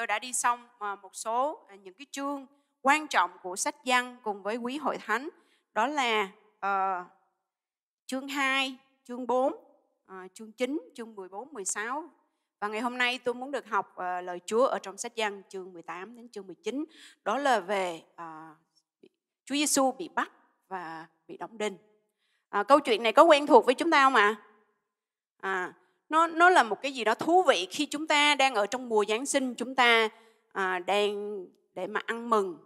tôi đã đi xong ờ, một số ờ, những cái chương quan trọng của sách văn cùng với quý hội thánh đó là uh, chương 2, chương 4, uh, chương 9, chương 14, 16 và ngày hôm nay tôi muốn được học uh, lời Chúa ở trong sách văn chương 18 đến chương 19 đó là về uh, Chúa Giêsu bị bắt và bị đóng đinh. À, câu chuyện này có quen thuộc với chúng ta không ạ? À? à, nó nó là một cái gì đó thú vị khi chúng ta đang ở trong mùa Giáng sinh chúng ta à, đang để mà ăn mừng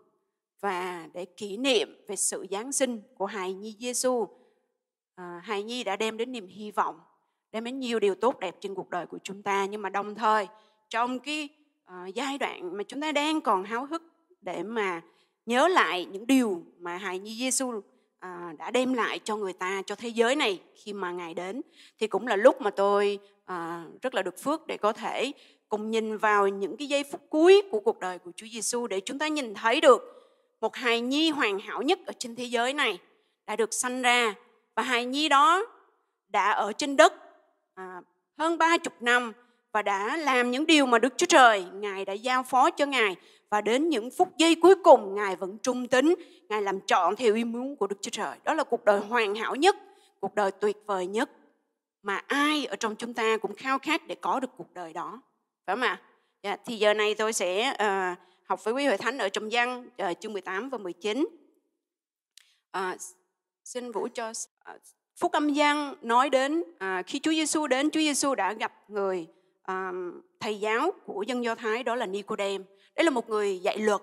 và để kỷ niệm về sự Giáng sinh của hài nhi Giêsu. À, hài nhi đã đem đến niềm hy vọng, đem đến nhiều điều tốt đẹp trên cuộc đời của chúng ta nhưng mà đồng thời trong cái à, giai đoạn mà chúng ta đang còn háo hức để mà nhớ lại những điều mà hài nhi Giêsu à, đã đem lại cho người ta cho thế giới này khi mà ngài đến thì cũng là lúc mà tôi à, rất là được phước để có thể cùng nhìn vào những cái giây phút cuối của cuộc đời của Chúa Giêsu để chúng ta nhìn thấy được một hài nhi hoàn hảo nhất ở trên thế giới này đã được sanh ra và hài nhi đó đã ở trên đất à, hơn ba chục năm và đã làm những điều mà Đức Chúa Trời Ngài đã giao phó cho Ngài và đến những phút giây cuối cùng Ngài vẫn trung tín, Ngài làm trọn theo ý muốn của Đức Chúa Trời. Đó là cuộc đời hoàn hảo nhất, cuộc đời tuyệt vời nhất mà ai ở trong chúng ta cũng khao khát để có được cuộc đời đó phải không ạ à? thì giờ này tôi sẽ uh, học với quý hội thánh ở trong văn uh, chương 18 và 19 uh, ờ, xin vũ cho uh, phúc âm gian nói đến uh, khi Chúa Giêsu đến Chúa Giêsu đã gặp người uh, thầy giáo của dân Do Thái đó là Nicodem đấy là một người dạy luật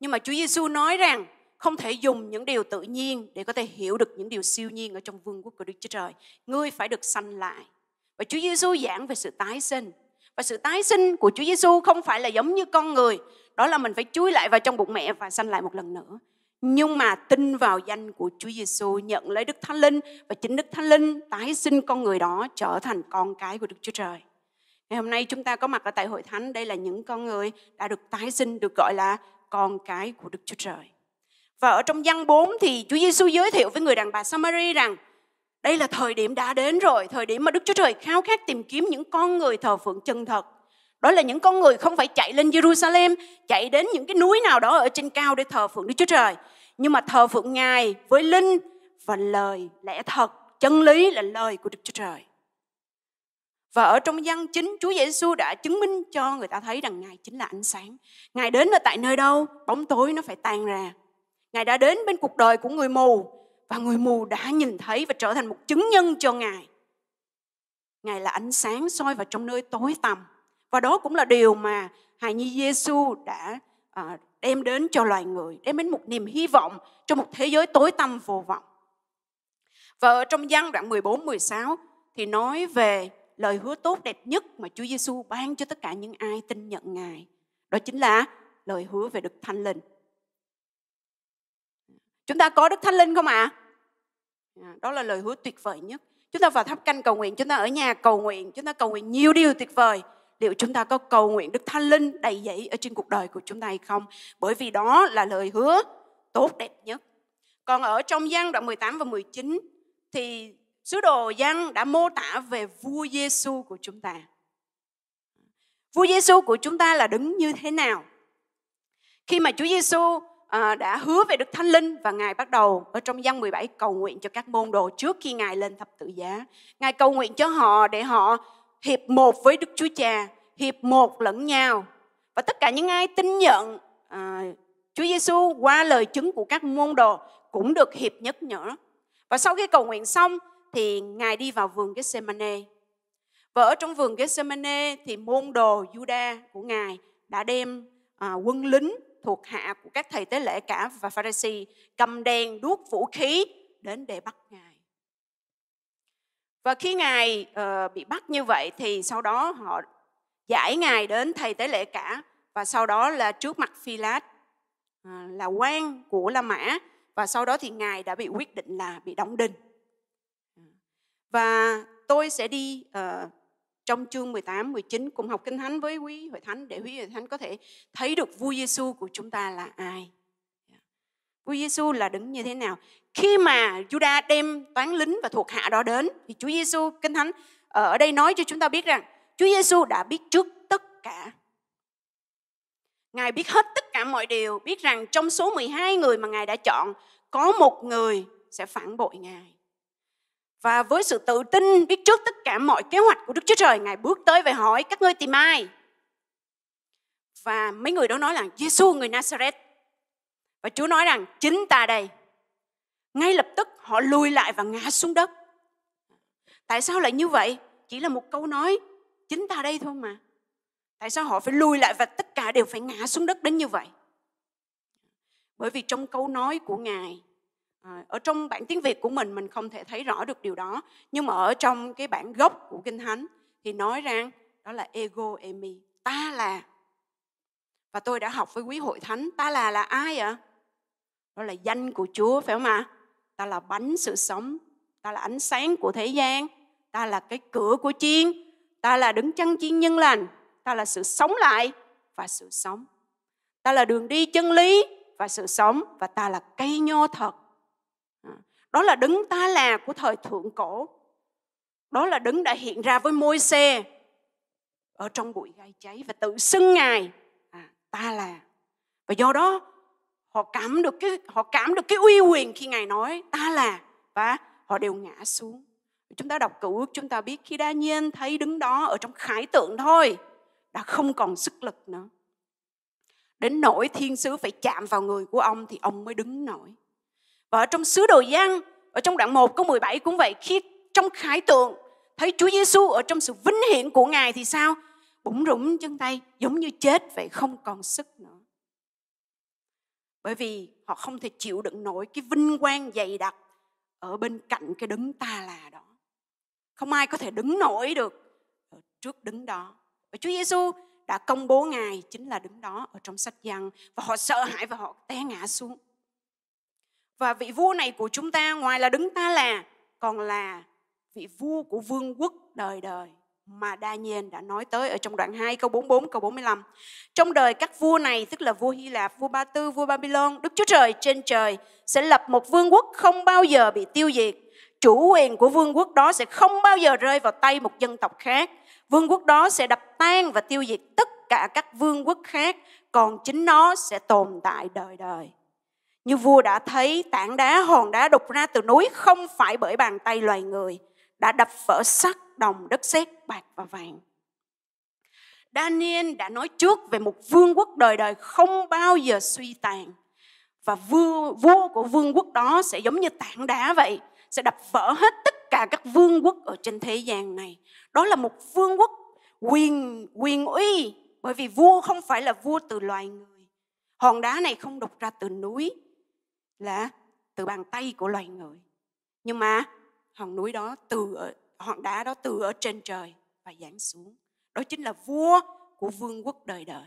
nhưng mà Chúa Giêsu nói rằng không thể dùng những điều tự nhiên để có thể hiểu được những điều siêu nhiên ở trong vương quốc của Đức Chúa Trời. Ngươi phải được sanh lại. Và Chúa Giêsu giảng về sự tái sinh. Và sự tái sinh của Chúa Giêsu không phải là giống như con người, đó là mình phải chui lại vào trong bụng mẹ và sanh lại một lần nữa. Nhưng mà tin vào danh của Chúa Giêsu nhận lấy Đức Thánh Linh và chính Đức Thánh Linh tái sinh con người đó trở thành con cái của Đức Chúa Trời. Ngày hôm nay chúng ta có mặt ở tại hội thánh, đây là những con người đã được tái sinh, được gọi là con cái của Đức Chúa Trời. Và ở trong văn 4 thì Chúa Giêsu giới thiệu với người đàn bà Samari rằng đây là thời điểm đã đến rồi, thời điểm mà Đức Chúa Trời khao khát tìm kiếm những con người thờ phượng chân thật. Đó là những con người không phải chạy lên Jerusalem, chạy đến những cái núi nào đó ở trên cao để thờ phượng Đức Chúa Trời, nhưng mà thờ phượng Ngài với linh và lời lẽ thật, chân lý là lời của Đức Chúa Trời. Và ở trong văn chính Chúa Giêsu đã chứng minh cho người ta thấy rằng Ngài chính là ánh sáng. Ngài đến ở tại nơi đâu, bóng tối nó phải tan ra. Ngài đã đến bên cuộc đời của người mù và người mù đã nhìn thấy và trở thành một chứng nhân cho Ngài. Ngài là ánh sáng soi vào trong nơi tối tăm. Và đó cũng là điều mà hài nhi Giêsu đã à, đem đến cho loài người, đem đến một niềm hy vọng trong một thế giới tối tăm vô vọng. Và ở trong gian đoạn 14 16 thì nói về lời hứa tốt đẹp nhất mà Chúa Giêsu ban cho tất cả những ai tin nhận Ngài. Đó chính là lời hứa về Đức Thánh Linh. Chúng ta có Đức Thánh Linh không ạ? À? Đó là lời hứa tuyệt vời nhất. Chúng ta vào tháp canh cầu nguyện, chúng ta ở nhà cầu nguyện, chúng ta cầu nguyện nhiều điều tuyệt vời. Liệu chúng ta có cầu nguyện Đức Thánh Linh đầy dẫy ở trên cuộc đời của chúng ta hay không? Bởi vì đó là lời hứa tốt đẹp nhất. Còn ở trong gian đoạn 18 và 19 thì sứ đồ gian đã mô tả về vua Giêsu của chúng ta. Vua Giêsu của chúng ta là đứng như thế nào? Khi mà Chúa Giêsu à, đã hứa về Đức Thánh Linh và Ngài bắt đầu ở trong gian 17 cầu nguyện cho các môn đồ trước khi Ngài lên thập tự giá. Ngài cầu nguyện cho họ để họ hiệp một với Đức Chúa Cha, hiệp một lẫn nhau. Và tất cả những ai tin nhận à, Chúa Giêsu qua lời chứng của các môn đồ cũng được hiệp nhất nhở. Và sau khi cầu nguyện xong thì Ngài đi vào vườn Gethsemane. Và ở trong vườn Gethsemane thì môn đồ Juda của Ngài đã đem à, quân lính thuộc hạ của các thầy tế lễ cả và Pharisee cầm đèn đuốc vũ khí đến để bắt ngài. Và khi ngài uh, bị bắt như vậy thì sau đó họ giải ngài đến thầy tế lễ cả và sau đó là trước mặt Phi uh, ờ, là quan của La Mã và sau đó thì ngài đã bị quyết định là bị đóng đinh. Và tôi sẽ đi uh, trong chương 18, 19 cùng học Kinh Thánh với quý Hội Thánh để quý Hội Thánh có thể thấy được vua Giêsu của chúng ta là ai. Dạ. Vua Giêsu là đứng như thế nào? Khi mà Juda đem toán lính và thuộc hạ đó đến thì Chúa Giêsu Kinh Thánh ờ, ở đây nói cho chúng ta biết rằng Chúa Giêsu đã biết trước tất cả. Ngài biết hết tất cả mọi điều, biết rằng trong số 12 người mà Ngài đã chọn có một người sẽ phản bội Ngài. Và với sự tự tin biết trước tất cả mọi kế hoạch của Đức Chúa Trời, Ngài bước tới và hỏi các ngươi tìm ai? Và mấy người đó nói là Giêsu người Nazareth. Và Chúa nói rằng chính ta đây. Ngay lập tức họ lùi lại và ngã xuống đất. Tại sao lại như vậy? Chỉ là một câu nói chính ta đây thôi mà. Tại sao họ phải lùi lại và tất cả đều phải ngã xuống đất đến như vậy? Bởi vì trong câu nói của Ngài À, ở trong bản tiếng Việt của mình mình không thể thấy rõ được điều đó nhưng mà ở trong cái bản gốc của kinh thánh thì nói rằng đó là ego emi ta là và tôi đã học với quý hội thánh ta là là ai ạ đó là danh của Chúa phải không ạ à? ta là bánh sự sống ta là ánh sáng của thế gian ta là cái cửa của chiên ta là đứng chân chiên nhân lành ta là sự sống lại và sự sống ta là đường đi chân lý và sự sống và ta là cây nho thật đó là đấng ta là của thời thượng cổ. Đó là đấng đã hiện ra với môi xe ở trong bụi gai cháy và tự xưng Ngài à, ta là. Và do đó họ cảm được cái họ cảm được cái uy quyền khi Ngài nói ta là và họ đều ngã xuống. Chúng ta đọc cựu ước chúng ta biết khi đa nhiên thấy đứng đó ở trong khải tượng thôi đã không còn sức lực nữa. Đến nỗi thiên sứ phải chạm vào người của ông thì ông mới đứng nổi. Và ở trong sứ đồ Giăng, ở trong đoạn 1 câu 17 cũng vậy, khi trong khái tượng thấy Chúa Giêsu ở trong sự vinh hiển của Ngài thì sao? Bủng rủng chân tay, giống như chết vậy không còn sức nữa. Bởi vì họ không thể chịu đựng nổi cái vinh quang dày đặc ở bên cạnh cái đấng ta là đó. Không ai có thể đứng nổi được ở trước đứng đó. Và Chúa Giêsu đã công bố Ngài chính là đứng đó ở trong sách Giăng và họ sợ hãi và họ té ngã xuống. Và vị vua này của chúng ta ngoài là đứng ta là còn là vị vua của vương quốc đời đời mà đa nhiên đã nói tới ở trong đoạn 2 câu 44 câu 45. Trong đời các vua này tức là vua Hy Lạp, vua Ba Tư, vua Babylon, Đức Chúa Trời trên trời sẽ lập một vương quốc không bao giờ bị tiêu diệt. Chủ quyền của vương quốc đó sẽ không bao giờ rơi vào tay một dân tộc khác. Vương quốc đó sẽ đập tan và tiêu diệt tất cả các vương quốc khác, còn chính nó sẽ tồn tại đời đời. Như vua đã thấy tảng đá hòn đá đục ra từ núi không phải bởi bàn tay loài người, đã đập vỡ sắt, đồng, đất sét, bạc và vàng. Daniel đã nói trước về một vương quốc đời đời không bao giờ suy tàn. Và vua, vua của vương quốc đó sẽ giống như tảng đá vậy, sẽ đập vỡ hết tất cả các vương quốc ở trên thế gian này. Đó là một vương quốc quyền quyền uy bởi vì vua không phải là vua từ loài người. Hòn đá này không đục ra từ núi là từ bàn tay của loài người nhưng mà hòn núi đó từ hòn đá đó từ ở trên trời và giáng xuống đó chính là vua của vương quốc đời đời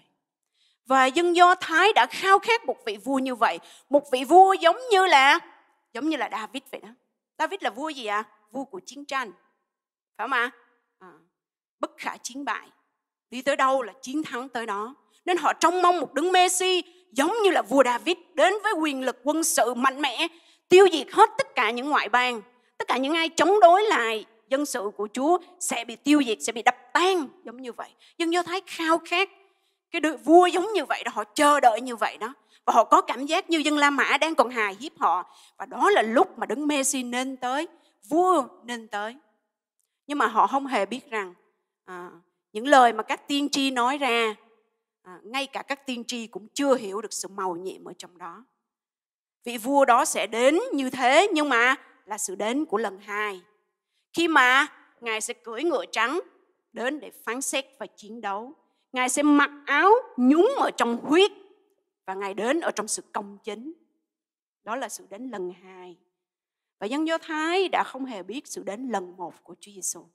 và dân do thái đã khao khát một vị vua như vậy một vị vua giống như là giống như là david vậy đó david là vua gì ạ à? vua của chiến tranh phải không ạ à, bất khả chiến bại đi tới đâu là chiến thắng tới đó nên họ trông mong một đấng messi giống như là vua David đến với quyền lực quân sự mạnh mẽ, tiêu diệt hết tất cả những ngoại bang, tất cả những ai chống đối lại dân sự của Chúa sẽ bị tiêu diệt, sẽ bị đập tan giống như vậy. Dân Do Thái khao khát cái đội vua giống như vậy đó, họ chờ đợi như vậy đó. Và họ có cảm giác như dân La Mã đang còn hài hiếp họ. Và đó là lúc mà đấng Messi nên tới, vua nên tới. Nhưng mà họ không hề biết rằng à, những lời mà các tiên tri nói ra à, ngay cả các tiên tri cũng chưa hiểu được sự màu nhiệm ở trong đó vị vua đó sẽ đến như thế nhưng mà là sự đến của lần hai khi mà ngài sẽ cưỡi ngựa trắng đến để phán xét và chiến đấu ngài sẽ mặc áo nhúng ở trong huyết và ngài đến ở trong sự công chính đó là sự đến lần hai và dân do thái đã không hề biết sự đến lần một của chúa giêsu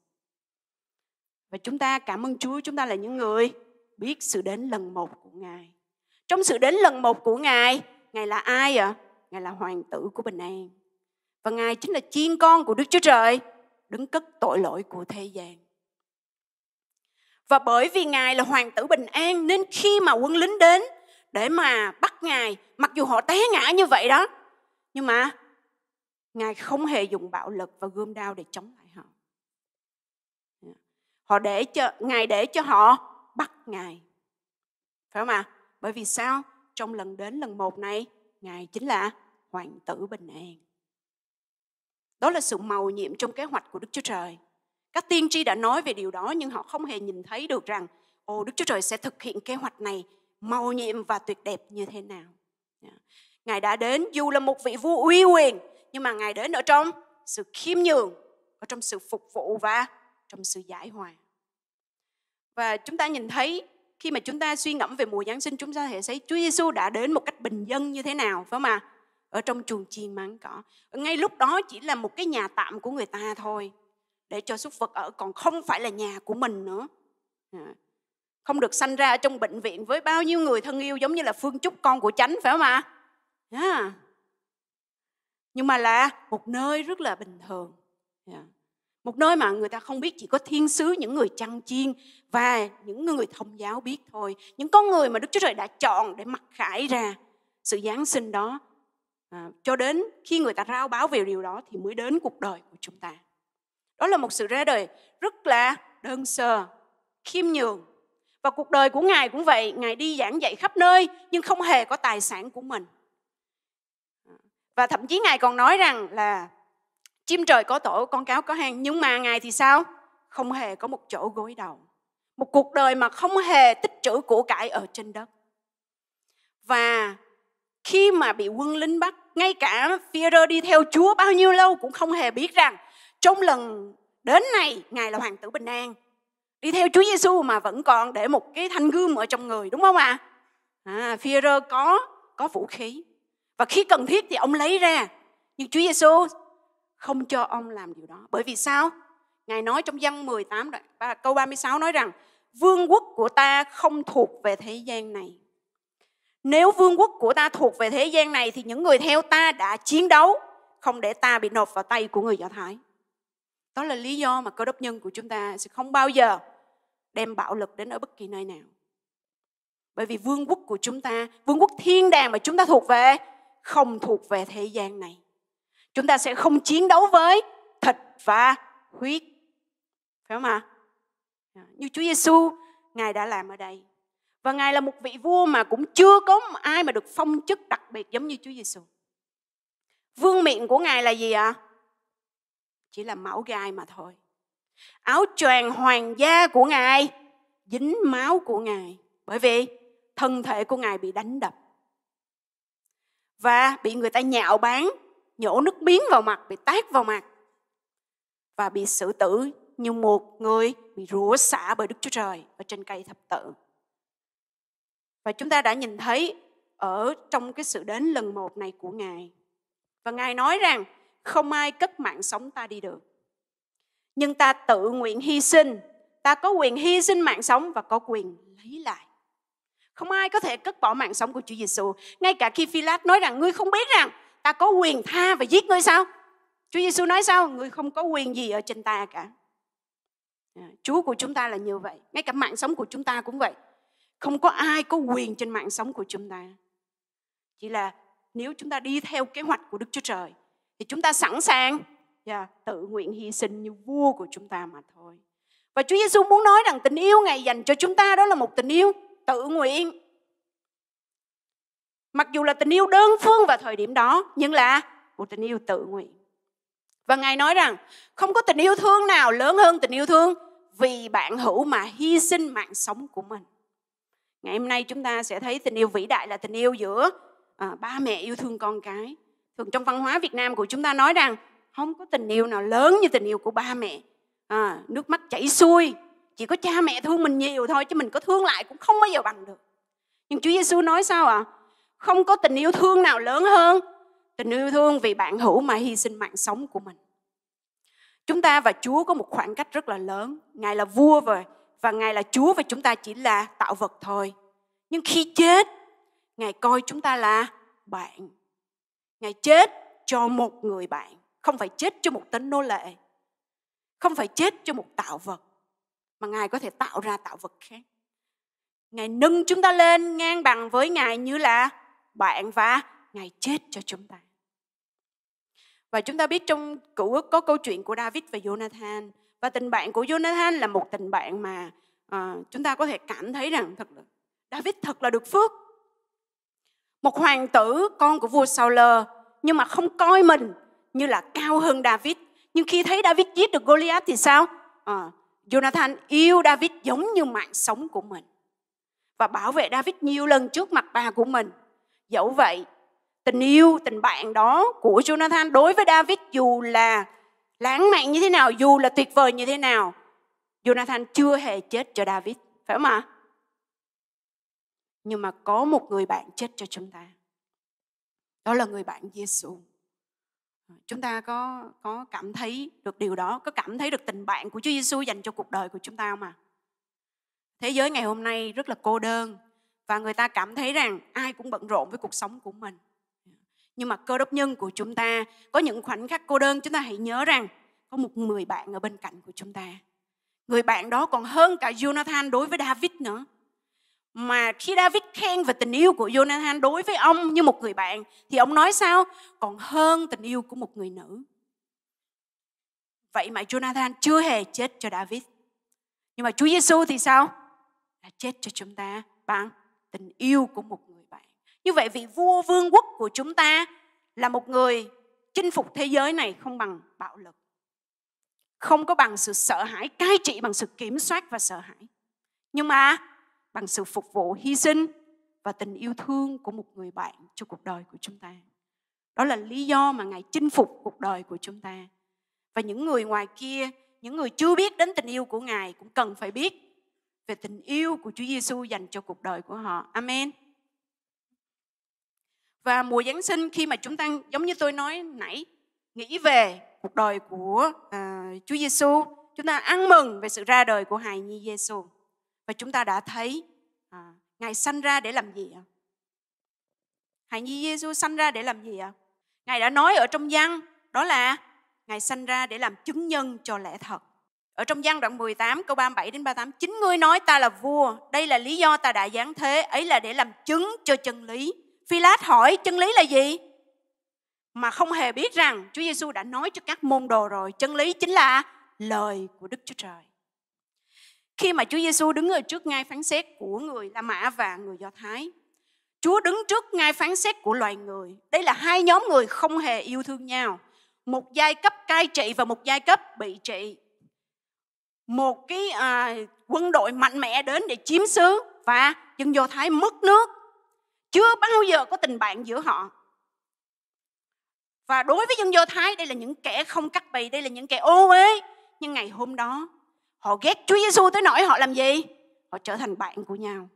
và chúng ta cảm ơn chúa chúng ta là những người biết sự đến lần một của Ngài. Trong sự đến lần một của Ngài, Ngài là ai ạ? Ngài là hoàng tử của bình an. Và Ngài chính là chiên con của Đức Chúa Trời, đứng cất tội lỗi của thế gian. Và bởi vì Ngài là hoàng tử bình an nên khi mà quân lính đến để mà bắt Ngài, mặc dù họ té ngã như vậy đó, nhưng mà Ngài không hề dùng bạo lực và gươm đao để chống lại họ. Họ để cho Ngài để cho họ bắt Ngài. Phải không ạ? À? Bởi vì sao? Trong lần đến lần một này, Ngài chính là hoàng tử bình an. Đó là sự màu nhiệm trong kế hoạch của Đức Chúa Trời. Các tiên tri đã nói về điều đó nhưng họ không hề nhìn thấy được rằng ồ Đức Chúa Trời sẽ thực hiện kế hoạch này màu nhiệm và tuyệt đẹp như thế nào. Dạ. Ngài đã đến dù là một vị vua uy quyền nhưng mà Ngài đến ở trong sự khiêm nhường, ở trong sự phục vụ và trong sự giải hòa. Và chúng ta nhìn thấy khi mà chúng ta suy ngẫm về mùa Giáng sinh chúng ta sẽ thấy Chúa Giêsu đã đến một cách bình dân như thế nào phải không ạ? Ở trong chuồng chiên máng cỏ. Ngay lúc đó chỉ là một cái nhà tạm của người ta thôi để cho súc vật ở còn không phải là nhà của mình nữa. À, không được sanh ra ở trong bệnh viện với bao nhiêu người thân yêu giống như là Phương Trúc con của Chánh phải không ạ? Yeah. À. Nhưng mà là một nơi rất là bình thường. Yeah à. Một nơi mà người ta không biết chỉ có thiên sứ, những người chăn chiên và những người thông giáo biết thôi. Những con người mà Đức Chúa Trời đã chọn để mặc khải ra sự Giáng sinh đó. À, cho đến khi người ta rao báo về điều đó thì mới đến cuộc đời của chúng ta. Đó là một sự ra đời rất là đơn sơ, khiêm nhường. Và cuộc đời của Ngài cũng vậy, Ngài đi giảng dạy khắp nơi nhưng không hề có tài sản của mình. À, và thậm chí Ngài còn nói rằng là Chim trời có tổ, con cáo có hang. Nhưng mà Ngài thì sao? Không hề có một chỗ gối đầu. Một cuộc đời mà không hề tích trữ của cải ở trên đất. Và khi mà bị quân lính bắt, ngay cả Führer đi theo Chúa bao nhiêu lâu cũng không hề biết rằng trong lần đến này Ngài là Hoàng tử Bình An. Đi theo Chúa Giêsu mà vẫn còn để một cái thanh gươm ở trong người đúng không ạ? À? à, Führer có có vũ khí và khi cần thiết thì ông lấy ra. Nhưng Chúa Giêsu không cho ông làm điều đó. Bởi vì sao? Ngài nói trong văn 18 đoạn, câu 36 nói rằng vương quốc của ta không thuộc về thế gian này. Nếu vương quốc của ta thuộc về thế gian này thì những người theo ta đã chiến đấu không để ta bị nộp vào tay của người Do Thái. Đó là lý do mà cơ đốc nhân của chúng ta sẽ không bao giờ đem bạo lực đến ở bất kỳ nơi nào. Bởi vì vương quốc của chúng ta, vương quốc thiên đàng mà chúng ta thuộc về không thuộc về thế gian này. Chúng ta sẽ không chiến đấu với thịt và huyết. Phải không ạ? À? Như Chúa Giêsu Ngài đã làm ở đây. Và Ngài là một vị vua mà cũng chưa có ai mà được phong chức đặc biệt giống như Chúa Giêsu. Vương miện của Ngài là gì ạ? Chỉ là mẫu gai mà thôi. Áo choàng hoàng gia của Ngài dính máu của Ngài. Bởi vì thân thể của Ngài bị đánh đập và bị người ta nhạo báng nhổ nước miếng vào mặt, bị tát vào mặt và bị xử tử như một người bị rủa xả bởi Đức Chúa Trời ở trên cây thập tự. Và chúng ta đã nhìn thấy ở trong cái sự đến lần một này của Ngài. Và Ngài nói rằng không ai cất mạng sống ta đi được. Nhưng ta tự nguyện hy sinh, ta có quyền hy sinh mạng sống và có quyền lấy lại. Không ai có thể cất bỏ mạng sống của Chúa Giêsu. Ngay cả khi phi nói rằng ngươi không biết rằng ta có quyền tha và giết ngươi sao? Chúa Giêsu nói sao? Ngươi không có quyền gì ở trên ta cả. À, Chúa của chúng ta là như vậy. Ngay cả mạng sống của chúng ta cũng vậy. Không có ai có quyền trên mạng sống của chúng ta. Chỉ là nếu chúng ta đi theo kế hoạch của Đức Chúa Trời thì chúng ta sẵn sàng và dạ, tự nguyện hy sinh như vua của chúng ta mà thôi. Và Chúa Giêsu muốn nói rằng tình yêu Ngài dành cho chúng ta đó là một tình yêu tự nguyện, Mặc dù là tình yêu đơn phương vào thời điểm đó, nhưng là một tình yêu tự nguyện. Và Ngài nói rằng, không có tình yêu thương nào lớn hơn tình yêu thương vì bạn hữu mà hy sinh mạng sống của mình. Ngày hôm nay chúng ta sẽ thấy tình yêu vĩ đại là tình yêu giữa à, ba mẹ yêu thương con cái. Thường trong văn hóa Việt Nam của chúng ta nói rằng không có tình yêu nào lớn như tình yêu của ba mẹ. À, nước mắt chảy xuôi, chỉ có cha mẹ thương mình nhiều thôi chứ mình có thương lại cũng không bao giờ bằng được. Nhưng Chúa Giêsu nói sao ạ? À? Không có tình yêu thương nào lớn hơn tình yêu thương vì bạn hữu mà hy sinh mạng sống của mình. Chúng ta và Chúa có một khoảng cách rất là lớn. Ngài là vua và và Ngài là Chúa và chúng ta chỉ là tạo vật thôi. Nhưng khi chết, Ngài coi chúng ta là bạn. Ngài chết cho một người bạn, không phải chết cho một tính nô lệ. Không phải chết cho một tạo vật mà Ngài có thể tạo ra tạo vật khác. Ngài nâng chúng ta lên ngang bằng với Ngài như là bạn và Ngài chết cho chúng ta. Và chúng ta biết trong cựu ước có câu chuyện của David và Jonathan. Và tình bạn của Jonathan là một tình bạn mà uh, chúng ta có thể cảm thấy rằng thật là David thật là được phước. Một hoàng tử, con của vua Saul nhưng mà không coi mình như là cao hơn David. Nhưng khi thấy David giết được Goliath thì sao? À, Jonathan yêu David giống như mạng sống của mình và bảo vệ David nhiều lần trước mặt bà của mình. Dẫu vậy, tình yêu, tình bạn đó của Jonathan đối với David dù là lãng mạn như thế nào, dù là tuyệt vời như thế nào, Jonathan chưa hề chết cho David, phải không ạ? Nhưng mà có một người bạn chết cho chúng ta. Đó là người bạn Giêsu. Chúng ta có có cảm thấy được điều đó, có cảm thấy được tình bạn của Chúa Giêsu dành cho cuộc đời của chúng ta không ạ? À? Thế giới ngày hôm nay rất là cô đơn, và người ta cảm thấy rằng ai cũng bận rộn với cuộc sống của mình nhưng mà cơ đốc nhân của chúng ta có những khoảnh khắc cô đơn chúng ta hãy nhớ rằng có một người bạn ở bên cạnh của chúng ta người bạn đó còn hơn cả jonathan đối với david nữa mà khi David khen về tình yêu của Jonathan đối với ông như một người bạn thì ông nói sao? Còn hơn tình yêu của một người nữ. Vậy mà Jonathan chưa hề chết cho David. Nhưng mà Chúa Giêsu thì sao? Đã chết cho chúng ta bằng tình yêu của một người bạn. Như vậy vị vua vương quốc của chúng ta là một người chinh phục thế giới này không bằng bạo lực. Không có bằng sự sợ hãi, cai trị bằng sự kiểm soát và sợ hãi. Nhưng mà bằng sự phục vụ, hy sinh và tình yêu thương của một người bạn cho cuộc đời của chúng ta. Đó là lý do mà Ngài chinh phục cuộc đời của chúng ta. Và những người ngoài kia, những người chưa biết đến tình yêu của Ngài cũng cần phải biết về tình yêu của Chúa Giêsu dành cho cuộc đời của họ. Amen. Và mùa Giáng sinh khi mà chúng ta giống như tôi nói nãy nghĩ về cuộc đời của à, Chúa Giêsu, chúng ta ăn mừng về sự ra đời của hài nhi Giêsu và chúng ta đã thấy à, ngài sanh ra để làm gì ạ? Hài nhi Giêsu sanh ra để làm gì ạ? Ngài đã nói ở trong văn đó là ngài sanh ra để làm chứng nhân cho lẽ thật. Ở trong gian đoạn 18 câu 37 đến 38 Chính ngươi nói ta là vua Đây là lý do ta đã giáng thế Ấy là để làm chứng cho chân lý Phi Lát hỏi chân lý là gì? Mà không hề biết rằng Chúa Giêsu đã nói cho các môn đồ rồi Chân lý chính là lời của Đức Chúa Trời Khi mà Chúa Giêsu đứng ở trước ngai phán xét Của người La Mã và người Do Thái Chúa đứng trước ngai phán xét của loài người Đây là hai nhóm người không hề yêu thương nhau Một giai cấp cai trị và một giai cấp bị trị một cái à, quân đội mạnh mẽ đến để chiếm xứ và dân Do Thái mất nước. Chưa bao giờ có tình bạn giữa họ. Và đối với dân Do Thái, đây là những kẻ không cắt bì, đây là những kẻ ô uế. Nhưng ngày hôm đó, họ ghét Chúa Giêsu tới nỗi họ làm gì? Họ trở thành bạn của nhau.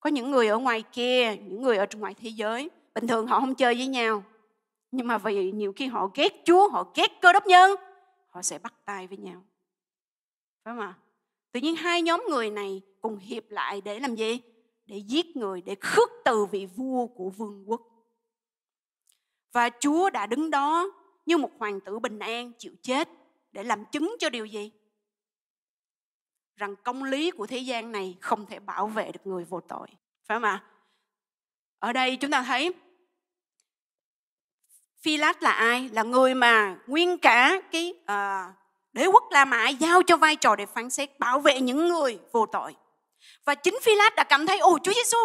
Có những người ở ngoài kia, những người ở ngoài thế giới, bình thường họ không chơi với nhau. Nhưng mà vì nhiều khi họ ghét Chúa, họ ghét cơ đốc nhân, họ sẽ bắt tay với nhau phải không ạ tự nhiên hai nhóm người này cùng hiệp lại để làm gì để giết người để khước từ vị vua của vương quốc và chúa đã đứng đó như một hoàng tử bình an chịu chết để làm chứng cho điều gì rằng công lý của thế gian này không thể bảo vệ được người vô tội phải không ạ ở đây chúng ta thấy Philat là ai? Là người mà nguyên cả cái à, đế quốc La Mã giao cho vai trò để phán xét bảo vệ những người vô tội. Và chính Philat đã cảm thấy, ồ Chúa Giêsu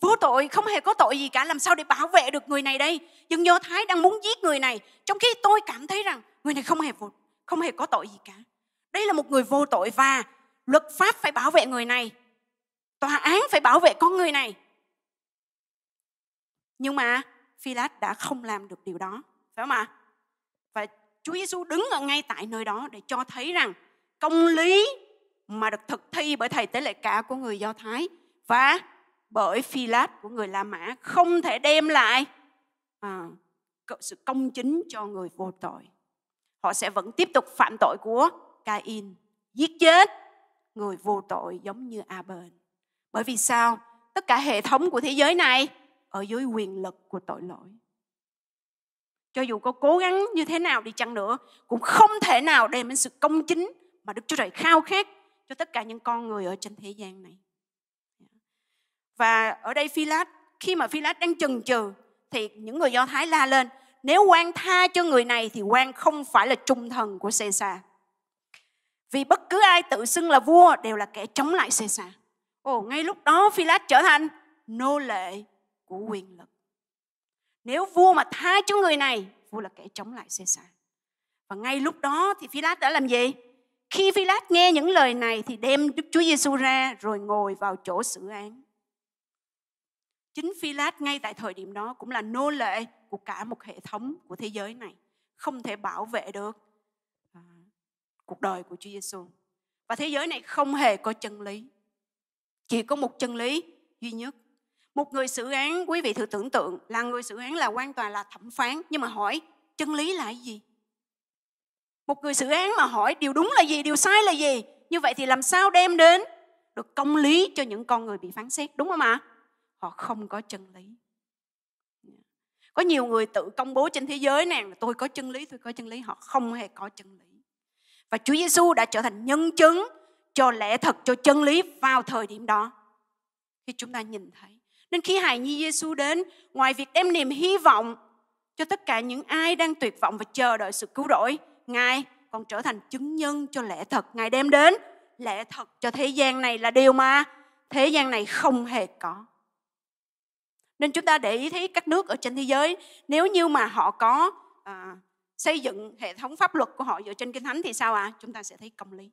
vô tội, không hề có tội gì cả, làm sao để bảo vệ được người này đây? Dân Do Thái đang muốn giết người này, trong khi tôi cảm thấy rằng người này không hề vô, không hề có tội gì cả. Đây là một người vô tội và luật pháp phải bảo vệ người này. Tòa án phải bảo vệ con người này. Nhưng mà Philat đã không làm được điều đó, phải không ạ? À? Và Chúa Giêsu đứng ở ngay tại nơi đó để cho thấy rằng công lý mà được thực thi bởi thầy tế lễ cả của người Do Thái và bởi Philat của người La Mã không thể đem lại à, sự công chính cho người vô tội. Họ sẽ vẫn tiếp tục phạm tội của Cain, giết chết người vô tội giống như Abel. Bởi vì sao? Tất cả hệ thống của thế giới này ở dưới quyền lực của tội lỗi. Cho dù có cố gắng như thế nào đi chăng nữa, cũng không thể nào đem đến sự công chính mà Đức Chúa Trời khao khát cho tất cả những con người ở trên thế gian này. Và ở đây Phi-lát, khi mà Phi-lát đang chần chừ, thì những người Do Thái la lên, nếu quan tha cho người này thì quan không phải là trung thần của Caesar. Vì bất cứ ai tự xưng là vua đều là kẻ chống lại Caesar. Ồ, ngay lúc đó Phi-lát trở thành nô lệ của quyền lực. Nếu vua mà tha cho người này, vua là kẻ chống lại Caesar. Và ngay lúc đó thì Philat đã làm gì? Khi Philat nghe những lời này thì đem Đức Chúa Giêsu ra rồi ngồi vào chỗ xử án. Chính Philat ngay tại thời điểm đó cũng là nô lệ của cả một hệ thống của thế giới này, không thể bảo vệ được à, cuộc đời của Chúa Giêsu. Và thế giới này không hề có chân lý. Chỉ có một chân lý duy nhất một người xử án quý vị thử tưởng tượng là người xử án là quan tòa là thẩm phán nhưng mà hỏi chân lý là gì một người xử án mà hỏi điều đúng là gì điều sai là gì như vậy thì làm sao đem đến được công lý cho những con người bị phán xét đúng không ạ họ không có chân lý có nhiều người tự công bố trên thế giới nè tôi có chân lý tôi có chân lý họ không hề có chân lý và Chúa Giêsu đã trở thành nhân chứng cho lẽ thật cho chân lý vào thời điểm đó khi chúng ta nhìn thấy nên khi hài nhi Giêsu đến, ngoài việc đem niềm hy vọng cho tất cả những ai đang tuyệt vọng và chờ đợi sự cứu rỗi, Ngài còn trở thành chứng nhân cho lẽ thật Ngài đem đến. Lẽ thật cho thế gian này là điều mà thế gian này không hề có. Nên chúng ta để ý thấy các nước ở trên thế giới nếu như mà họ có à, xây dựng hệ thống pháp luật của họ dựa trên kinh thánh thì sao ạ? À? Chúng ta sẽ thấy công lý.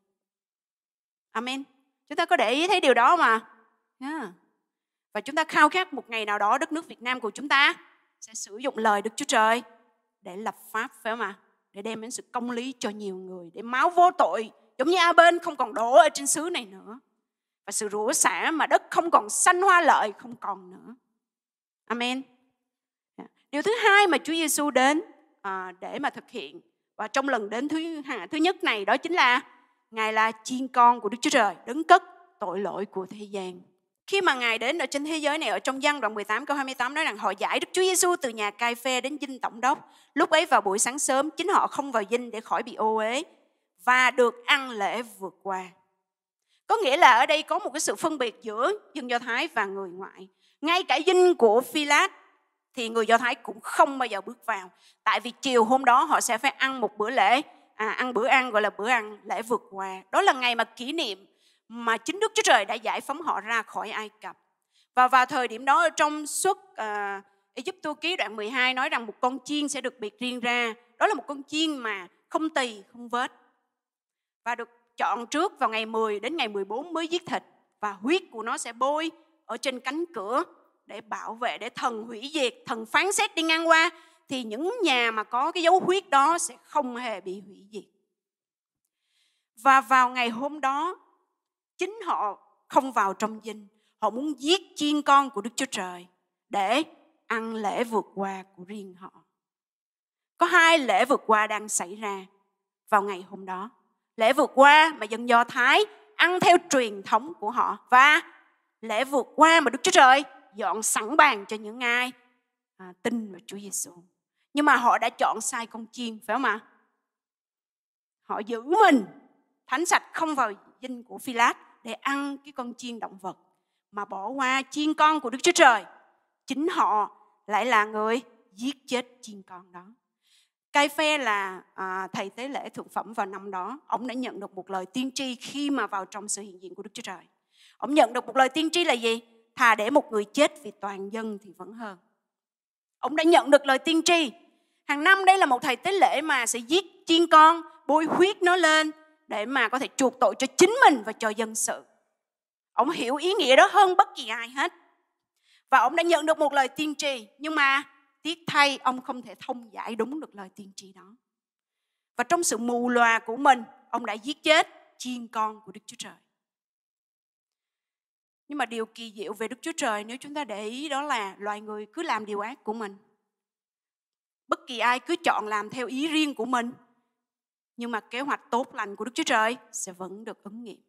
Amen. Chúng ta có để ý thấy điều đó mà. Yeah. Và chúng ta khao khát một ngày nào đó đất nước Việt Nam của chúng ta sẽ sử dụng lời Đức Chúa Trời để lập pháp phải không ạ? Để đem đến sự công lý cho nhiều người, để máu vô tội giống như A bên không còn đổ ở trên xứ này nữa. Và sự rủa xả mà đất không còn xanh hoa lợi không còn nữa. Amen. Điều thứ hai mà Chúa Giêsu đến à, để mà thực hiện và trong lần đến thứ thứ nhất này đó chính là Ngài là chiên con của Đức Chúa Trời, đấng cất tội lỗi của thế gian. Khi mà Ngài đến ở trên thế giới này, ở trong gian đoạn 18 câu 28 nói rằng họ giải Đức Chúa Giêsu từ nhà cai phê đến dinh tổng đốc. Lúc ấy vào buổi sáng sớm, chính họ không vào dinh để khỏi bị ô uế và được ăn lễ vượt qua. Có nghĩa là ở đây có một cái sự phân biệt giữa dân Do Thái và người ngoại. Ngay cả dinh của Phi Lát thì người Do Thái cũng không bao giờ bước vào. Tại vì chiều hôm đó họ sẽ phải ăn một bữa lễ, à, ăn bữa ăn gọi là bữa ăn lễ vượt qua. Đó là ngày mà kỷ niệm mà chính Đức Chúa Trời đã giải phóng họ ra khỏi Ai Cập. Và vào thời điểm đó trong suốt uh, ờ, Egypt tu ký đoạn 12 nói rằng một con chiên sẽ được biệt riêng ra. Đó là một con chiên mà không tỳ, không vết. Và được chọn trước vào ngày 10 đến ngày 14 mới giết thịt. Và huyết của nó sẽ bôi ở trên cánh cửa để bảo vệ, để thần hủy diệt, thần phán xét đi ngang qua. Thì những nhà mà có cái dấu huyết đó sẽ không hề bị hủy diệt. Và vào ngày hôm đó, chính họ không vào trong dinh họ muốn giết chiên con của đức chúa trời để ăn lễ vượt qua của riêng họ có hai lễ vượt qua đang xảy ra vào ngày hôm đó lễ vượt qua mà dân do thái ăn theo truyền thống của họ và lễ vượt qua mà đức chúa trời dọn sẵn bàn cho những ai à, tin vào chúa giêsu nhưng mà họ đã chọn sai con chiên phải không ạ họ giữ mình thánh sạch không vào kinh của Philat để ăn cái con chiên động vật mà bỏ qua chiên con của Đức Chúa Trời. Chính họ lại là người giết chết chiên con đó. Cai phe là à, thầy tế lễ thượng phẩm vào năm đó, ông đã nhận được một lời tiên tri khi mà vào trong sự hiện diện của Đức Chúa Trời. Ông nhận được một lời tiên tri là gì? Thà để một người chết vì toàn dân thì vẫn hơn. Ông đã nhận được lời tiên tri. Hàng năm đây là một thầy tế lễ mà sẽ giết chiên con, bôi huyết nó lên, để mà có thể chuộc tội cho chính mình và cho dân sự. Ông hiểu ý nghĩa đó hơn bất kỳ ai hết. Và ông đã nhận được một lời tiên tri, nhưng mà tiếc thay ông không thể thông giải đúng được lời tiên tri đó. Và trong sự mù lòa của mình, ông đã giết chết chiên con của Đức Chúa Trời. Nhưng mà điều kỳ diệu về Đức Chúa Trời nếu chúng ta để ý đó là loài người cứ làm điều ác của mình. Bất kỳ ai cứ chọn làm theo ý riêng của mình nhưng mà kế hoạch tốt lành của Đức Chúa Trời sẽ vẫn được ứng nghiệm.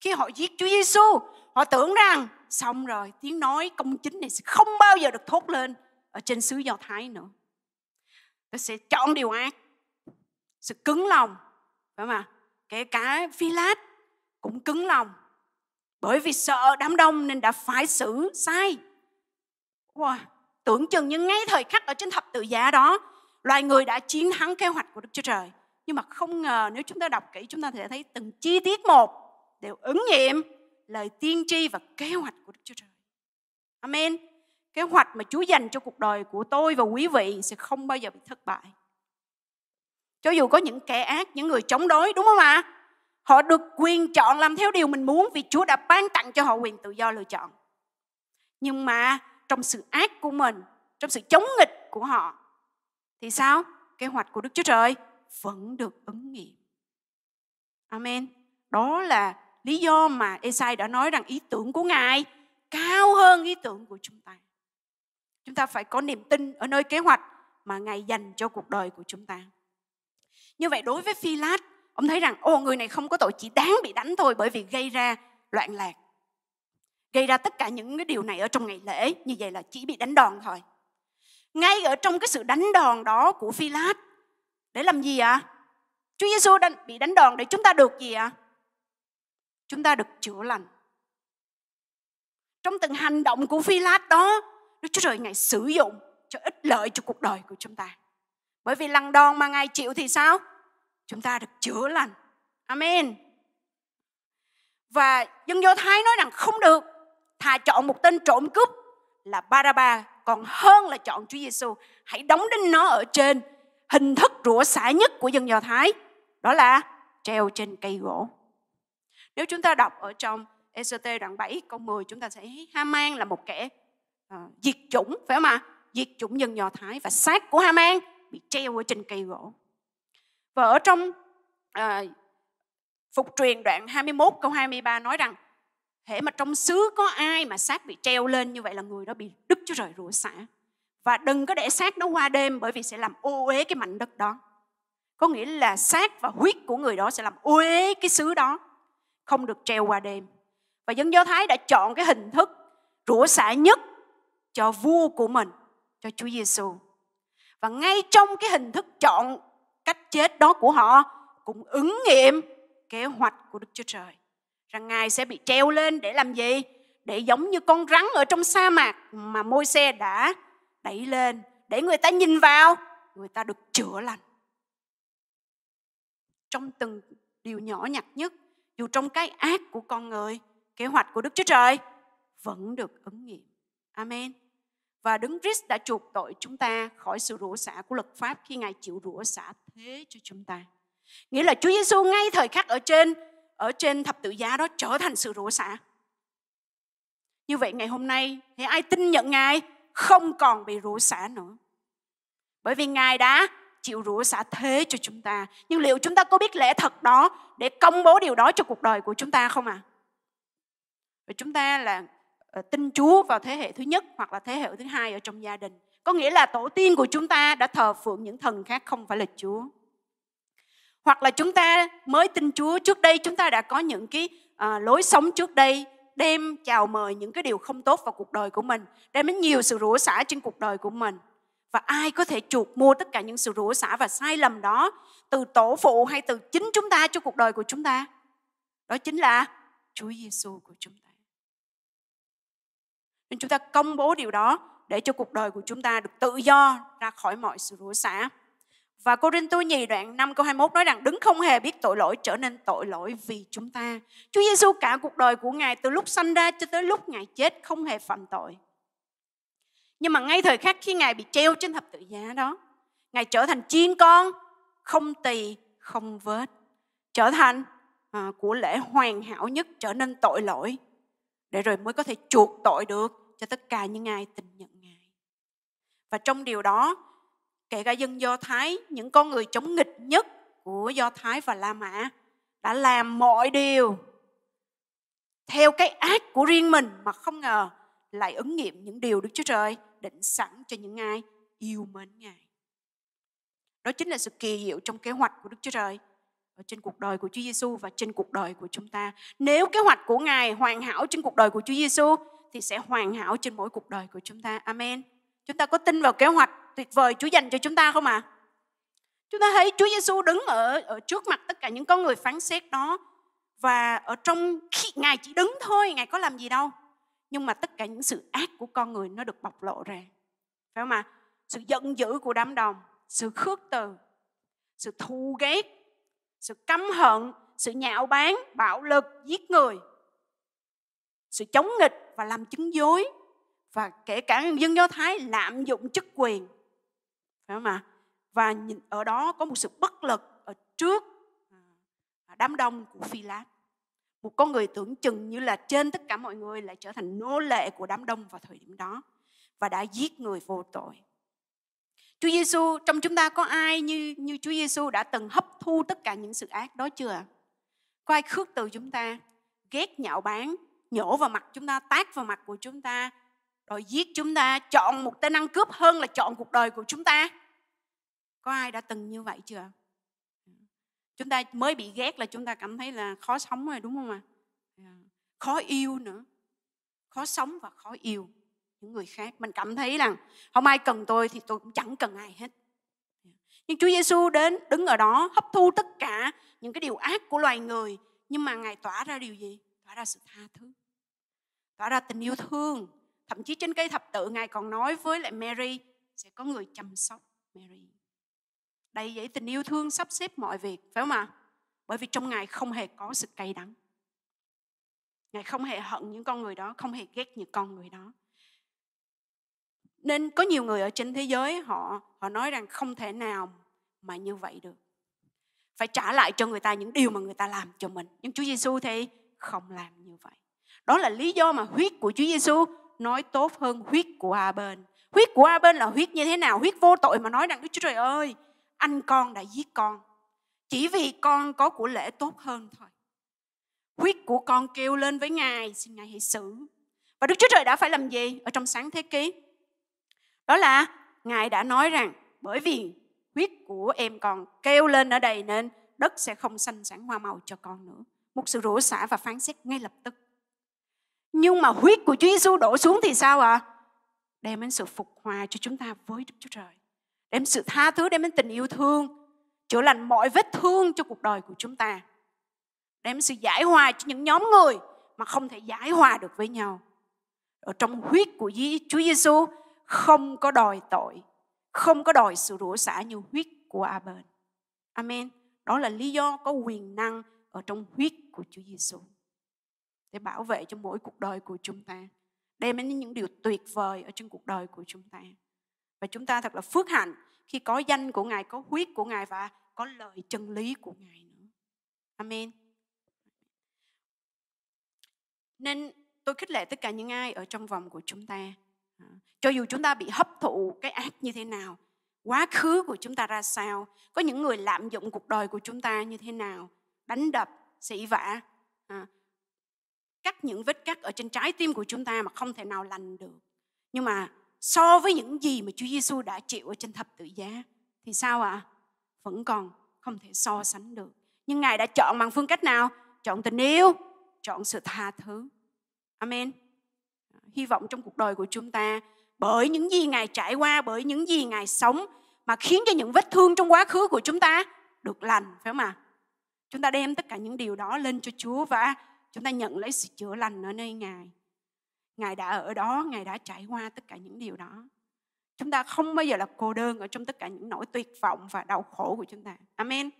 Khi họ giết Chúa Giêsu, họ tưởng rằng xong rồi, tiếng nói công chính này sẽ không bao giờ được thốt lên ở trên xứ Do Thái nữa. Nó sẽ chọn điều ác, sự cứng lòng, phải không ạ kể cả Phi Lát cũng cứng lòng bởi vì sợ đám đông nên đã phải xử sai. Wow, tưởng chừng như ngay thời khắc ở trên thập tự giá đó loài người đã chiến thắng kế hoạch của Đức Chúa Trời. Nhưng mà không ngờ nếu chúng ta đọc kỹ chúng ta sẽ thấy từng chi tiết một đều ứng nghiệm lời tiên tri và kế hoạch của Đức Chúa Trời. Amen. Kế hoạch mà Chúa dành cho cuộc đời của tôi và quý vị sẽ không bao giờ bị thất bại. Cho dù có những kẻ ác, những người chống đối đúng không ạ? Họ được quyền chọn làm theo điều mình muốn vì Chúa đã ban tặng cho họ quyền tự do lựa chọn. Nhưng mà trong sự ác của mình, trong sự chống nghịch của họ, thì sao? Kế hoạch của Đức Chúa Trời vẫn được ứng nghiệm. Amen. Đó là lý do mà Esai đã nói rằng ý tưởng của Ngài cao hơn ý tưởng của chúng ta. Chúng ta phải có niềm tin ở nơi kế hoạch mà Ngài dành cho cuộc đời của chúng ta. Như vậy đối với Phi ông thấy rằng ô người này không có tội chỉ đáng bị đánh thôi bởi vì gây ra loạn lạc. Gây ra tất cả những cái điều này ở trong ngày lễ như vậy là chỉ bị đánh đòn thôi ngay ở trong cái sự đánh đòn đó của Phi Lát để làm gì ạ? À? Chúa Giêsu đang bị đánh đòn để chúng ta được gì ạ? À? Chúng ta được chữa lành. Trong từng hành động của Phi Lát đó, Đức Chúa Trời ngài sử dụng cho ích lợi cho cuộc đời của chúng ta. Bởi vì lăng đòn mà ngài chịu thì sao? Chúng ta được chữa lành. Amen. Và dân Do Thái nói rằng không được, thà chọn một tên trộm cướp là Baraba còn hơn là chọn Chúa Giêsu. Hãy đóng đinh nó ở trên hình thức rủa xả nhất của dân Do Thái, đó là treo trên cây gỗ. Nếu chúng ta đọc ở trong ECT đoạn 7 câu 10 chúng ta sẽ thấy Haman là một kẻ uh, diệt chủng phải không ạ? Diệt chủng dân Do Thái và xác của Haman bị treo ở trên cây gỗ. Và ở trong uh, phục truyền đoạn 21 câu 23 nói rằng hễ mà trong xứ có ai mà xác bị treo lên như vậy là người đó bị đứt chúa trời rủa xả và đừng có để xác nó qua đêm bởi vì sẽ làm ô uế cái mảnh đất đó có nghĩa là xác và huyết của người đó sẽ làm ô uế cái xứ đó không được treo qua đêm và dân do thái đã chọn cái hình thức rủa xả nhất cho vua của mình cho chúa giêsu và ngay trong cái hình thức chọn cách chết đó của họ cũng ứng nghiệm kế hoạch của đức chúa trời rằng Ngài sẽ bị treo lên để làm gì? Để giống như con rắn ở trong sa mạc mà môi xe đã đẩy lên để người ta nhìn vào, người ta được chữa lành. Trong từng điều nhỏ nhặt nhất, dù trong cái ác của con người, kế hoạch của Đức Chúa Trời vẫn được ứng nghiệm. Amen. Và Đấng Christ đã chuộc tội chúng ta khỏi sự rủa xả của luật pháp khi Ngài chịu rủa xả thế cho chúng ta. Nghĩa là Chúa Giêsu ngay thời khắc ở trên ở trên thập tự giá đó trở thành sự rủa xả. Như vậy ngày hôm nay, thì ai tin nhận Ngài không còn bị rủa xả nữa. Bởi vì Ngài đã chịu rủa xả thế cho chúng ta. Nhưng liệu chúng ta có biết lẽ thật đó để công bố điều đó cho cuộc đời của chúng ta không ạ? À? Và chúng ta là ờ, tin Chúa vào thế hệ thứ nhất hoặc là thế hệ thứ hai ở trong gia đình. Có nghĩa là tổ tiên của chúng ta đã thờ phượng những thần khác không phải là Chúa hoặc là chúng ta mới tin Chúa trước đây chúng ta đã có những cái à, lối sống trước đây đem chào mời những cái điều không tốt vào cuộc đời của mình đem đến nhiều sự rủa xả trên cuộc đời của mình và ai có thể chuộc mua tất cả những sự rủa xả và sai lầm đó từ tổ phụ hay từ chính chúng ta cho cuộc đời của chúng ta đó chính là Chúa Giêsu của chúng ta nên chúng ta công bố điều đó để cho cuộc đời của chúng ta được tự do ra khỏi mọi sự rủa xả và cô Rinh Tô nhì đoạn 5 câu 21 nói rằng đứng không hề biết tội lỗi trở nên tội lỗi vì chúng ta. Chúa Giêsu cả cuộc đời của Ngài từ lúc sanh ra cho tới lúc Ngài chết không hề phạm tội. Nhưng mà ngay thời khắc khi Ngài bị treo trên thập tự giá đó, Ngài trở thành chiên con, không tỳ, không vết. Trở thành à, của lễ hoàn hảo nhất trở nên tội lỗi để rồi mới có thể chuộc tội được cho tất cả những ai tình nhận Ngài. Và trong điều đó kể cả dân Do Thái, những con người chống nghịch nhất của Do Thái và La Mã đã làm mọi điều theo cái ác của riêng mình mà không ngờ lại ứng nghiệm những điều Đức Chúa Trời định sẵn cho những ai yêu mến Ngài. Đó chính là sự kỳ diệu trong kế hoạch của Đức Chúa Trời ở trên cuộc đời của Chúa Giêsu và trên cuộc đời của chúng ta. Nếu kế hoạch của Ngài hoàn hảo trên cuộc đời của Chúa Giêsu thì sẽ hoàn hảo trên mỗi cuộc đời của chúng ta. Amen. Chúng ta có tin vào kế hoạch tuyệt vời Chúa dành cho chúng ta không ạ? À? Chúng ta thấy Chúa Giêsu đứng ở ở trước mặt tất cả những con người phán xét đó và ở trong khi Ngài chỉ đứng thôi, Ngài có làm gì đâu. Nhưng mà tất cả những sự ác của con người nó được bộc lộ ra. Phải không ạ? À? Sự giận dữ của đám đông, sự khước từ, sự thù ghét, sự căm hận, sự nhạo báng, bạo lực, giết người, sự chống nghịch và làm chứng dối và kể cả dân Do Thái lạm dụng chức quyền phải không ạ và nhìn ở đó có một sự bất lực ở trước à, đám đông của Phi Lát một con người tưởng chừng như là trên tất cả mọi người lại trở thành nô lệ của đám đông vào thời điểm đó và đã giết người vô tội Chúa Giêsu trong chúng ta có ai như như Chúa Giêsu đã từng hấp thu tất cả những sự ác đó chưa? Có ai khước từ chúng ta, ghét nhạo báng, nhổ vào mặt chúng ta, tát vào mặt của chúng ta, rồi giết chúng ta chọn một tên ăn cướp hơn là chọn cuộc đời của chúng ta có ai đã từng như vậy chưa chúng ta mới bị ghét là chúng ta cảm thấy là khó sống rồi đúng không ạ dạ. khó yêu nữa khó sống và khó yêu những người khác mình cảm thấy rằng không ai cần tôi thì tôi cũng chẳng cần ai hết dạ. nhưng Chúa Giêsu đến đứng ở đó hấp thu tất cả những cái điều ác của loài người nhưng mà ngài tỏa ra điều gì tỏa ra sự tha thứ tỏa ra tình yêu thương thậm chí trên cây thập tự ngài còn nói với lại Mary sẽ có người chăm sóc Mary đầy dẫy tình yêu thương sắp xếp mọi việc phải không ạ bởi vì trong ngài không hề có sự cay đắng ngài không hề hận những con người đó không hề ghét những con người đó nên có nhiều người ở trên thế giới họ họ nói rằng không thể nào mà như vậy được phải trả lại cho người ta những điều mà người ta làm cho mình nhưng Chúa Giêsu thì không làm như vậy đó là lý do mà huyết của Chúa Giêsu nói tốt hơn huyết của A-bên. Huyết của A-bên là huyết như thế nào? Huyết vô tội mà nói rằng Đức Chúa Trời ơi, anh con đã giết con. Chỉ vì con có của lễ tốt hơn thôi. Huyết của con kêu lên với Ngài, xin Ngài hãy xử. Và Đức Chúa Trời đã phải làm gì ở trong sáng thế ký? Đó là Ngài đã nói rằng bởi vì huyết của em còn kêu lên ở đây nên đất sẽ không xanh sản hoa màu cho con nữa. Một sự rủa xả và phán xét ngay lập tức nhưng mà huyết của Chúa Giêsu đổ xuống thì sao ạ? À? Đem đến sự phục hòa cho chúng ta với Đức Chúa Trời. Đem sự tha thứ, đem đến tình yêu thương. Chữa lành mọi vết thương cho cuộc đời của chúng ta. Đem sự giải hòa cho những nhóm người mà không thể giải hòa được với nhau. Ở trong huyết của Chúa Giêsu không có đòi tội, không có đòi sự rủa xả như huyết của Abel. Amen. Đó là lý do có quyền năng ở trong huyết của Chúa Giêsu để bảo vệ cho mỗi cuộc đời của chúng ta đem đến những điều tuyệt vời ở trong cuộc đời của chúng ta và chúng ta thật là phước hạnh khi có danh của ngài có huyết của ngài và có lời chân lý của ngài nữa amen nên tôi khích lệ tất cả những ai ở trong vòng của chúng ta à, cho dù chúng ta bị hấp thụ cái ác như thế nào quá khứ của chúng ta ra sao có những người lạm dụng cuộc đời của chúng ta như thế nào đánh đập sĩ vả à, cắt những vết cắt ở trên trái tim của chúng ta mà không thể nào lành được. Nhưng mà so với những gì mà Chúa Giêsu đã chịu ở trên thập tự giá thì sao ạ? À? Vẫn còn không thể so sánh được. Nhưng Ngài đã chọn bằng phương cách nào? Chọn tình yêu, chọn sự tha thứ. Amen. Hy vọng trong cuộc đời của chúng ta bởi những gì Ngài trải qua, bởi những gì Ngài sống mà khiến cho những vết thương trong quá khứ của chúng ta được lành, phải không ạ? À? Chúng ta đem tất cả những điều đó lên cho Chúa và Chúng ta nhận lấy sự chữa lành ở nơi Ngài. Ngài đã ở đó, Ngài đã trải qua tất cả những điều đó. Chúng ta không bao giờ là cô đơn ở trong tất cả những nỗi tuyệt vọng và đau khổ của chúng ta. Amen.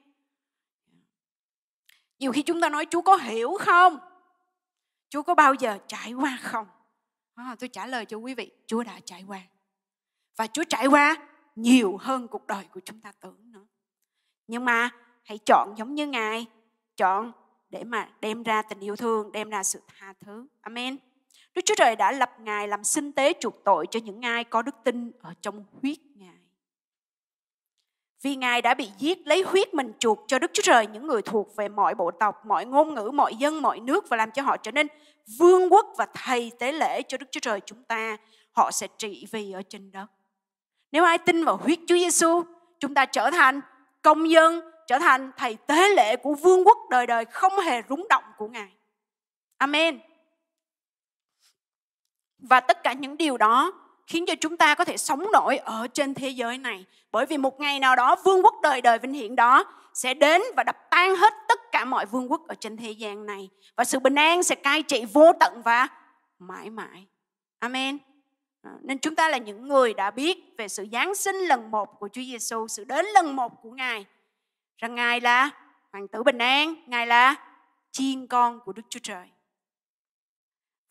Nhiều khi chúng ta nói Chúa có hiểu không? Chúa có bao giờ trải qua không? À, tôi trả lời cho quý vị, Chúa đã trải qua. Và Chúa trải qua nhiều hơn cuộc đời của chúng ta tưởng nữa. Nhưng mà hãy chọn giống như Ngài, chọn để mà đem ra tình yêu thương, đem ra sự tha thứ. Amen. Đức Chúa Trời đã lập Ngài làm sinh tế chuộc tội cho những ai có đức tin ở trong huyết Ngài. Vì Ngài đã bị giết lấy huyết mình chuộc cho Đức Chúa Trời những người thuộc về mọi bộ tộc, mọi ngôn ngữ, mọi dân, mọi nước và làm cho họ trở nên vương quốc và thầy tế lễ cho Đức Chúa Trời chúng ta. Họ sẽ trị vì ở trên đất. Nếu ai tin vào huyết Chúa Giêsu, chúng ta trở thành công dân trở thành thầy tế lễ của vương quốc đời đời không hề rúng động của Ngài. Amen. Và tất cả những điều đó khiến cho chúng ta có thể sống nổi ở trên thế giới này. Bởi vì một ngày nào đó vương quốc đời đời vinh hiển đó sẽ đến và đập tan hết tất cả mọi vương quốc ở trên thế gian này. Và sự bình an sẽ cai trị vô tận và mãi mãi. Amen. À, nên chúng ta là những người đã biết về sự Giáng sinh lần một của Chúa Giêsu, sự đến lần một của Ngài rằng Ngài là Hoàng tử bình an, Ngài là chiên con của Đức Chúa Trời.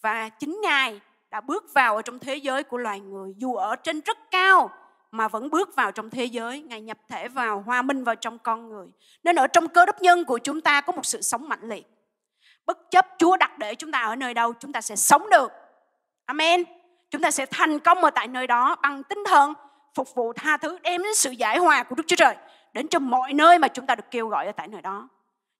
Và chính Ngài đã bước vào ở trong thế giới của loài người, dù ở trên rất cao mà vẫn bước vào trong thế giới, Ngài nhập thể vào, hòa minh vào trong con người. Nên ở trong cơ đốc nhân của chúng ta có một sự sống mạnh liệt. Bất chấp Chúa đặt để chúng ta ở nơi đâu, chúng ta sẽ sống được. Amen. Chúng ta sẽ thành công ở tại nơi đó bằng tinh thần phục vụ tha thứ đem đến sự giải hòa của Đức Chúa Trời đến trong mọi nơi mà chúng ta được kêu gọi ở tại nơi đó.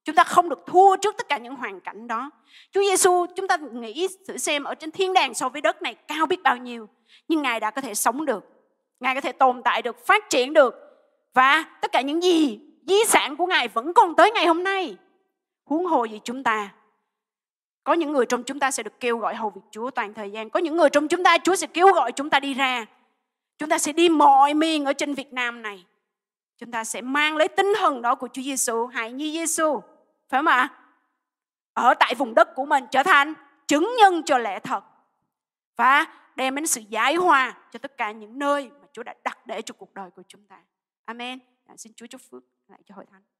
Chúng ta không được thua trước tất cả những hoàn cảnh đó. Chúa Giêsu chúng ta nghĩ thử xem ở trên thiên đàng so với đất này cao biết bao nhiêu, nhưng Ngài đã có thể sống được. Ngài có thể tồn tại được, phát triển được và tất cả những gì di sản của Ngài vẫn còn tới ngày hôm nay. Huống hồ gì chúng ta có những người trong chúng ta sẽ được kêu gọi hầu việc Chúa toàn thời gian. Có những người trong chúng ta Chúa sẽ kêu gọi chúng ta đi ra. Chúng ta sẽ đi mọi miền ở trên Việt Nam này chúng ta sẽ mang lấy tinh thần đó của Chúa Giêsu, hãy như Giêsu, phải không ạ? Ở tại vùng đất của mình trở thành chứng nhân cho lẽ thật và đem đến sự giải hòa cho tất cả những nơi mà Chúa đã đặt để cho cuộc đời của chúng ta. Amen. Dạ, xin Chúa chúc phước lại cho hội thánh.